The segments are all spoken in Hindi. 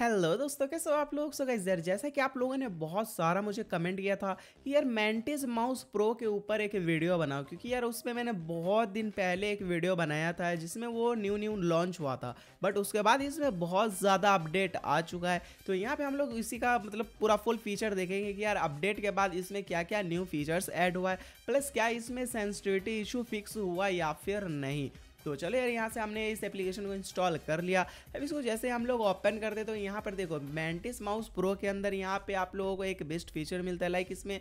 हेलो दोस्तों कैसे हो आप लोग सो गाइस यार जैसा कि आप लोगों ने बहुत सारा मुझे कमेंट किया था कि यार मैंटिस माउस प्रो के ऊपर एक वीडियो बनाओ क्योंकि यार उसमें मैंने बहुत दिन पहले एक वीडियो बनाया था जिसमें वो न्यू न्यू लॉन्च हुआ था बट उसके बाद इसमें बहुत ज़्यादा अपडेट आ चुका है तो यहाँ पर हम लोग इसी का मतलब पूरा फुल फीचर देखेंगे कि यार अपडेट के बाद इसमें क्या क्या न्यू फीचर्स एड हुआ है प्लस क्या इसमें सेंसिटिविटी इशू फिक्स हुआ या फिर नहीं तो चलो यार यहाँ से हमने इस एप्लीकेशन को इंस्टॉल कर लिया अब इसको जैसे हम लोग ओपन करते तो यहाँ पर देखो मैंटिस माउस प्रो के अंदर यहाँ पे आप लोगों को एक बेस्ट फीचर मिलता है लाइक इसमें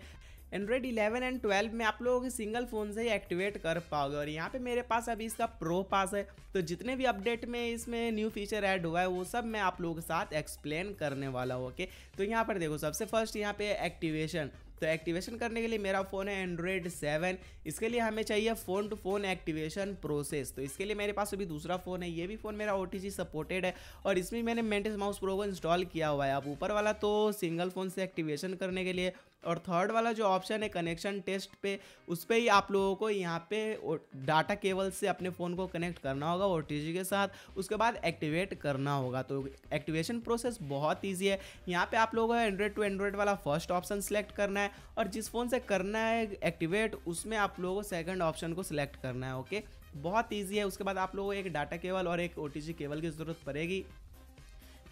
एंड्रॉयड 11 एंड 12 में आप लोगों के सिंगल फ़ोन से ही एक्टिवेट कर पाओगे और यहाँ पे मेरे पास अभी इसका प्रो पास है तो जितने भी अपडेट में इसमें न्यू फीचर ऐड हुआ है वो सब मैं आप लोगों के साथ एक्सप्लेन करने वाला हूँ ओके तो यहाँ पर देखो सबसे फर्स्ट यहाँ पे एक्टिवेशन तो एक्टिवेशन करने के लिए मेरा फ़ोन है एंड्रॉयड सेवन इसके लिए हमें चाहिए phone to phone activation process तो इसके लिए मेरे पास अभी दूसरा फ़ोन है ये भी फ़ोन मेरा ओ सपोर्टेड है और इसमें मैंने मेंटेस माउस प्रो को इंस्टॉल किया हुआ है आप ऊपर वाला तो सिंगल फ़ोन से एक्टिवेशन करने के लिए और थर्ड वाला जो ऑप्शन है कनेक्शन टेस्ट पे उस पर ही आप लोगों को यहाँ पे डाटा केबल से अपने फ़ोन को कनेक्ट करना होगा ओ के साथ उसके बाद एक्टिवेट करना होगा तो एक्टिवेशन प्रोसेस बहुत ईजी है यहाँ पर आप लोगों को एंड्रॉयड टू एंड्रॉयड वाला फर्स्ट ऑप्शन सेलेक्ट करना है और जिस फ़ोन से करना है एक्टिवेट उसमें आप लोगों को सेकेंड ऑप्शन को सिलेक्ट करना है ओके बहुत ईजी है उसके बाद आप लोगों को एक डाटा केबल और एक ओ केबल की ज़रूरत पड़ेगी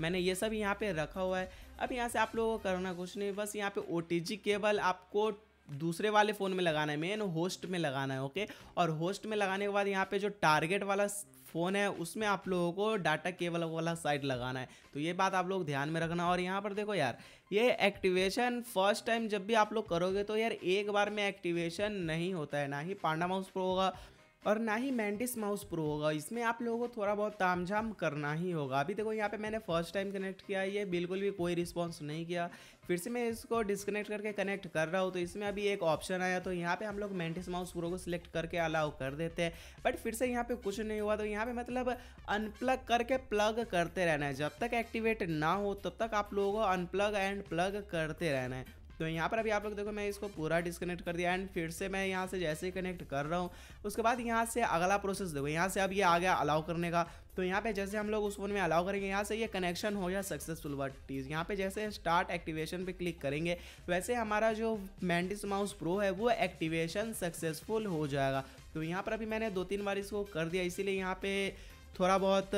मैंने ये सब यहाँ पे रखा हुआ है अब यहाँ से आप लोगों को करना कुछ नहीं बस यहाँ पे ओ केबल आपको दूसरे वाले फ़ोन में लगाना है मेन होस्ट में लगाना है ओके और होस्ट में लगाने के बाद यहाँ पे जो टारगेट वाला फ़ोन है उसमें आप लोगों को डाटा केबल वाला साइड लगाना है तो ये बात आप लोग ध्यान में रखना और यहाँ पर देखो यार ये एक्टिवेशन फर्स्ट टाइम जब भी आप लोग करोगे तो यार एक बार में एक्टिवेशन नहीं होता है ना ही पांडा माउस प्रो होगा और ना ही मैंडिस माउस प्रो होगा इसमें आप लोगों को थोड़ा बहुत तामझाम करना ही होगा अभी देखो यहाँ पे मैंने फर्स्ट टाइम कनेक्ट किया ये बिल्कुल भी कोई रिस्पॉन्स नहीं किया फिर से मैं इसको डिस्कनेक्ट करके कनेक्ट कर रहा हूँ तो इसमें अभी एक ऑप्शन आया तो यहाँ पे हम लोग मैंटिस माउस प्रो को सिलेक्ट करके अलाउ कर देते हैं बट फिर से यहाँ पे कुछ नहीं हुआ तो यहाँ पे मतलब अनप्लग करके प्लग करते रहना है जब तक एक्टिवेट ना हो तब तक आप लोगों को अनप्लग एंड प्लग करते रहना है तो यहाँ पर अभी आप लोग देखो मैं इसको पूरा डिस्कनेक्ट कर दिया एंड फिर से मैं यहाँ से जैसे ही कनेक्ट कर रहा हूँ उसके बाद यहाँ से अगला प्रोसेस देखो यहाँ से अब ये आ गया अलाउ करने का तो यहाँ पे जैसे हम लोग उस फोन में अलाउ करेंगे यहाँ से ये कनेक्शन हो गया सक्सेसफुल वर्ट टीज यहाँ पे जैसे स्टार्ट एक्टिवेशन पे क्लिक करेंगे वैसे हमारा जो मैंडिस माउस प्रो है वो एक्टिवेशन सक्सेसफुल हो जाएगा तो यहाँ पर अभी मैंने दो तीन बार इसको कर दिया इसीलिए यहाँ पे थोड़ा बहुत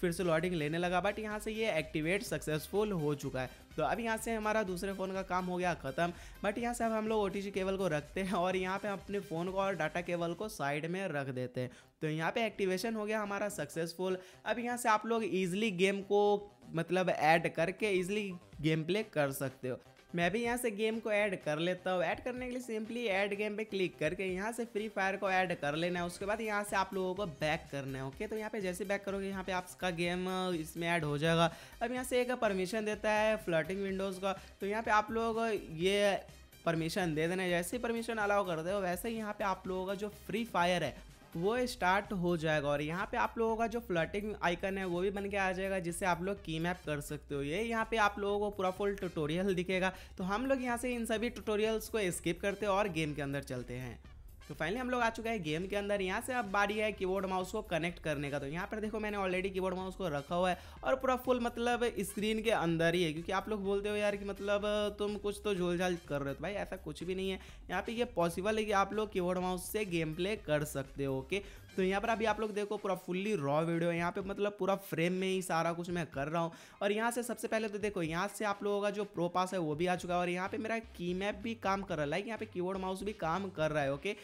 फिर से लॉडिंग लेने लगा बट यहाँ से ये एक्टिवेट सक्सेसफुल हो चुका है तो अब यहाँ से हमारा दूसरे फ़ोन का काम हो गया ख़त्म बट यहाँ से अब हम लोग ओ केबल को रखते हैं और यहाँ पर अपने फ़ोन को और डाटा केबल को साइड में रख देते हैं तो यहाँ पे एक्टिवेशन हो गया हमारा सक्सेसफुल अब यहाँ से आप लोग ईजिली गेम को मतलब ऐड करके ईजिली गेम प्ले कर सकते हो मैं भी यहाँ से गेम को ऐड कर लेता हूँ ऐड करने के लिए सिंपली ऐड गेम पे क्लिक करके यहाँ से फ्री फायर को ऐड कर लेना है उसके बाद यहाँ से आप लोगों को बैक करना है ओके तो यहाँ पे जैसे बैक करोगे यहाँ पे आपका गेम इसमें ऐड हो जाएगा अब यहाँ से एक परमिशन देता है फ्लटिंग विंडोज़ का तो यहाँ पर आप लोग ये परमिशन दे देना जैसे ही परमिशन अलाउ कर दे वैसे ही यहाँ पे आप लोगों का जो फ्री फायर है वो स्टार्ट हो जाएगा और यहाँ पे आप लोगों का जो फ्लटिंग आइकन है वो भी बन के आ जाएगा जिससे आप लोग की मैप कर सकते हो ये यहाँ पे आप लोगों को पूरा फुल ट्यूटोरियल दिखेगा तो हम लोग यहाँ से इन सभी ट्यूटोरियल्स को स्किप करते हैं और गेम के अंदर चलते हैं तो फाइनली हम लोग आ चुका है गेम के अंदर यहाँ से अब बारी है कीबोर्ड माउस को कनेक्ट करने का तो यहाँ पर देखो मैंने ऑलरेडी कीबोर्ड माउस को रखा हुआ है और पूरा फुल मतलब स्क्रीन के अंदर ही है क्योंकि आप लोग बोलते हो यार कि मतलब तुम कुछ तो झोलझाल कर रहे हो तो भाई ऐसा कुछ भी नहीं है यहाँ पे ये पॉसिबल है कि आप लोग कीबोर्ड माउस से गेम प्ले कर सकते हो ओके तो यहाँ पर अभी आप लोग देखो पूरा फुल्ली रॉ वीडियो है यहाँ पे मतलब पूरा फ्रेम में ही सारा कुछ मैं कर रहा हूँ और यहाँ से सबसे पहले तो देखो यहाँ से आप लोगों का जो प्रो पास है वो भी आ चुका है और यहाँ पे मेरा की मैप भी काम कर रहा है लाइक यहाँ पे कीबोर्ड माउस भी काम कर रहा है ओके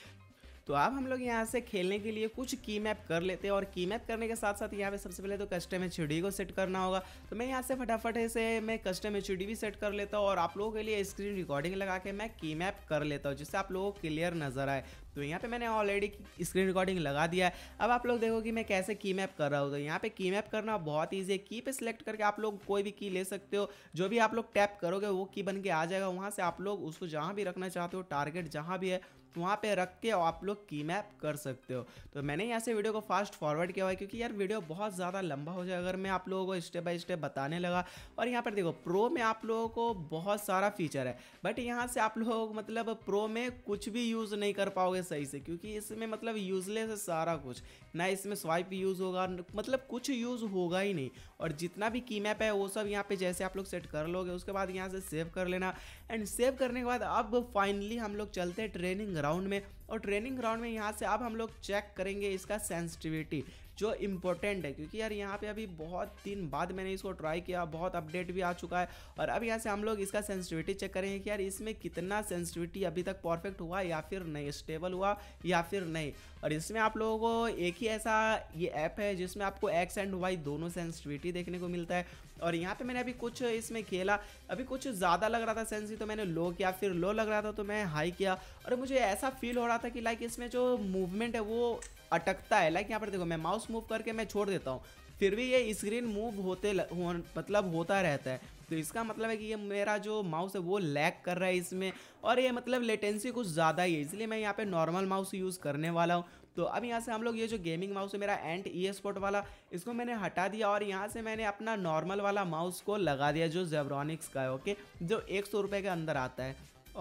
तो अब हम लोग यहाँ से खेलने के लिए कुछ की मैप कर लेते हैं और की मैप करने के साथ साथ यहाँ पे सबसे पहले तो कस्टम एच को सेट करना होगा तो मैं यहाँ से फटाफट इसे मैं कस्टम एच भी सेट कर लेता हूँ और आप लोगों के लिए स्क्रीन रिकॉर्डिंग लगा के मैं की मैप कर लेता हूँ जिससे आप लोगों को क्लियर नजर आए तो यहाँ पे मैंने ऑलरेडी स्क्रीन रिकॉर्डिंग लगा दिया है अब आप लोग देखो कि मैं कैसे की मैप कर रहा हूँ तो यहाँ पे की मैप करना बहुत ईजी है की पे सिलेक्ट करके आप लोग कोई भी की ले सकते हो जो भी आप लोग टैप करोगे वो की बन के आ जाएगा वहाँ से आप लोग उसको जहाँ भी रखना चाहते हो टारगेट जहाँ भी है वहाँ पे रख के आप लोग की मैप कर सकते हो तो मैंने यहाँ से वीडियो को फास्ट फॉरवर्ड किया हुआ है क्योंकि यार वीडियो बहुत ज़्यादा लंबा हो जाए अगर मैं आप लोगों को स्टेप बाय स्टेप बताने लगा और यहाँ पर देखो प्रो में आप लोगों को बहुत सारा फीचर है बट यहाँ से आप लोग मतलब प्रो में कुछ भी यूज़ नहीं कर पाओगे सही से क्योंकि इसमें मतलब यूजलेस है सारा कुछ ना इसमें स्वाइप यूज़ होगा मतलब कुछ यूज़ होगा ही नहीं और जितना भी की मैप है वो सब यहाँ पर जैसे आप लोग सेट कर लोगे उसके बाद यहाँ से सेव कर लेना एंड सेव करने के बाद अब फाइनली हम लोग चलते हैं ट्रेनिंग ग्राउंड में और ट्रेनिंग ग्राउंड में यहाँ से अब हम लोग चेक करेंगे इसका सेंसिटिविटी जो इम्पोर्टेंट है क्योंकि यार यहाँ पे अभी बहुत दिन बाद मैंने इसको ट्राई किया बहुत अपडेट भी आ चुका है और अब यहाँ से हम लोग इसका सेंसिटिविटी चेक करेंगे कि यार इसमें कितना सेंसिटिविटी अभी तक परफेक्ट हुआ या फिर नहीं स्टेबल हुआ या फिर नहीं और इसमें आप लोगों को एक ही ऐसा ये ऐप है जिसमें आपको एक्स एंड वाई दोनों सेंसिटिविटी देखने को मिलता है और यहाँ पे मैंने अभी कुछ इसमें खेला अभी कुछ ज़्यादा लग रहा था सेंसी तो मैंने लो किया फिर लो लग रहा था तो मैं हाई किया और मुझे ऐसा फील हो रहा था कि लाइक इसमें जो मूवमेंट है वो अटकता है लाइक यहाँ पर देखो मैं माउस मूव करके मैं छोड़ देता हूँ फिर भी ये स्क्रीन मूव होते मतलब होता रहता है तो इसका मतलब है कि ये मेरा जो माउस है वो लैग कर रहा है इसमें और ये मतलब लेटेंसी कुछ ज़्यादा ही है इसलिए मैं यहाँ पे नॉर्मल माउस यूज़ करने वाला हूँ तो अब यहाँ से हम लोग ये जो गेमिंग माउस है मेरा एंड ई स्पोर्ट वाला इसको मैंने हटा दिया और यहाँ से मैंने अपना नॉर्मल वाला माउस को लगा दिया जो जेब्रॉनिक्स का है ओके जो एक सौ रुपये के अंदर आता है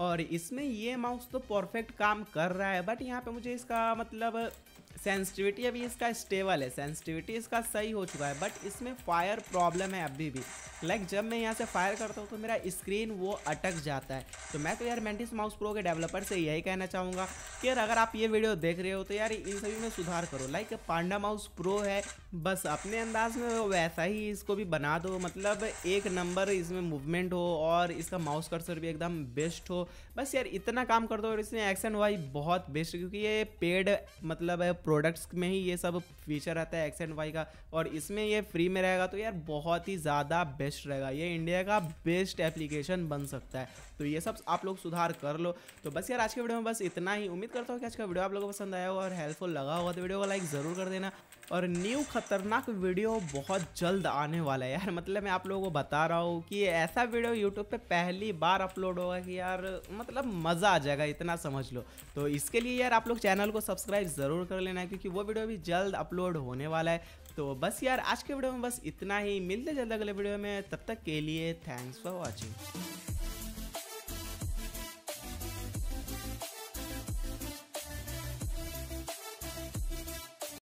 और इसमें ये माउस तो परफेक्ट काम कर रहा है बट यहाँ पे मुझे इसका मतलब सेंसिटिविटी अभी इसका स्टेबल है सेंसिटिविटी इसका सही हो चुका है बट इसमें फायर प्रॉब्लम है अभी भी लाइक like, जब मैं यहाँ से फायर करता हूँ तो मेरा स्क्रीन वो अटक जाता है तो मैं तो यार मेंटिस माउस प्रो के डेवलपर से यही कहना चाहूँगा कि यार अगर आप ये वीडियो देख रहे हो तो यार इन सभी में सुधार करो like like, Panda Mouse Pro है बस अपने अंदाज में वैसा ही इसको भी बना दो मतलब एक नंबर इसमें मूवमेंट हो और इसका माउस कर्सर भी एकदम बेस्ट हो बस यार इतना काम कर दो और इसमें एक्शन वाई बहुत बेस्ट क्योंकि ये पेड मतलब प्रोडक्ट्स में ही ये सब फीचर रहता है एक्शन वाई का और इसमें ये फ्री में रहेगा तो यार बहुत ही ज़्यादा बेस्ट रहेगा ये इंडिया का बेस्ट एप्लीकेशन बन सकता है तो ये सब आप लोग सुधार कर लो तो बस यार आज के वीडियो में बस इतना ही उम्मीद करता हूँ कि आज का वीडियो आप लोगों को पसंद आया होगा और हेल्पफुल लगा होगा तो वीडियो को लाइक ज़रूर कर देना और न्यू खतरनाक वीडियो बहुत जल्द आने वाला है यार मतलब मैं आप लोगों को बता रहा हूँ कि ऐसा वीडियो यूट्यूब पे पहली बार अपलोड होगा कि यार मतलब मज़ा आ जाएगा इतना समझ लो तो इसके लिए यार आप लोग चैनल को सब्सक्राइब ज़रूर कर लेना क्योंकि वो वीडियो भी जल्द अपलोड होने वाला है तो बस यार आज के वीडियो में बस इतना ही मिलते जल्द अगले वीडियो में तब तक के लिए थैंक्स फॉर वॉचिंग